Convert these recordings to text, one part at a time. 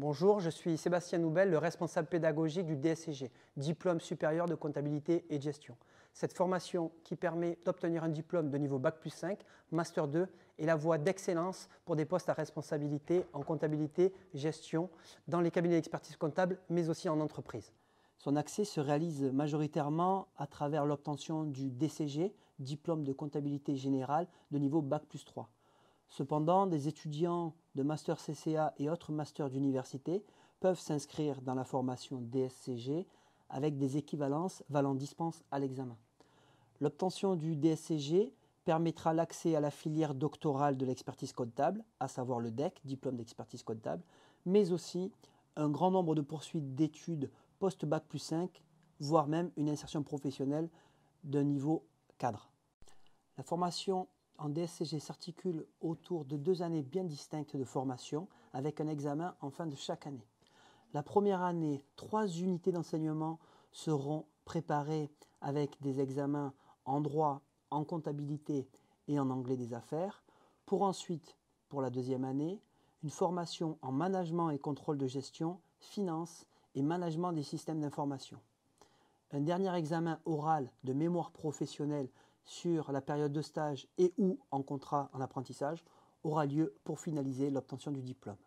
Bonjour, je suis Sébastien Noubel, le responsable pédagogique du DSCG, diplôme supérieur de comptabilité et gestion. Cette formation qui permet d'obtenir un diplôme de niveau Bac plus 5, Master 2, est la voie d'excellence pour des postes à responsabilité en comptabilité, gestion, dans les cabinets d'expertise comptable, mais aussi en entreprise. Son accès se réalise majoritairement à travers l'obtention du DCG, diplôme de comptabilité générale de niveau Bac plus 3. Cependant, des étudiants de master CCA et autres masters d'université peuvent s'inscrire dans la formation DSCG avec des équivalences valant dispense à l'examen. L'obtention du DSCG permettra l'accès à la filière doctorale de l'expertise comptable, à savoir le DEC, diplôme d'expertise comptable, mais aussi un grand nombre de poursuites d'études post-bac plus 5, voire même une insertion professionnelle d'un niveau cadre. La formation en DSCG s'articule autour de deux années bien distinctes de formation avec un examen en fin de chaque année. La première année, trois unités d'enseignement seront préparées avec des examens en droit, en comptabilité et en anglais des affaires, pour ensuite, pour la deuxième année, une formation en management et contrôle de gestion, finance et management des systèmes d'information. Un dernier examen oral de mémoire professionnelle sur la période de stage et ou en contrat en apprentissage aura lieu pour finaliser l'obtention du diplôme.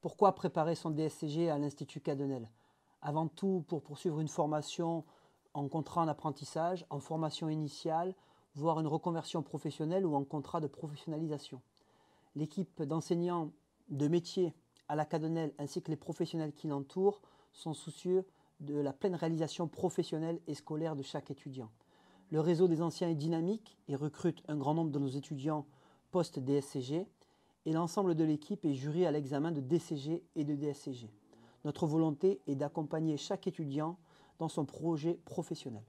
Pourquoi préparer son DSCG à l'Institut Cadenel Avant tout pour poursuivre une formation en contrat en apprentissage, en formation initiale, voire une reconversion professionnelle ou en contrat de professionnalisation. L'équipe d'enseignants de métier à la Cadenel ainsi que les professionnels qui l'entourent sont soucieux de la pleine réalisation professionnelle et scolaire de chaque étudiant. Le réseau des anciens est dynamique et recrute un grand nombre de nos étudiants post-DSCG et l'ensemble de l'équipe est juré à l'examen de DCG et de DSCG. Notre volonté est d'accompagner chaque étudiant dans son projet professionnel.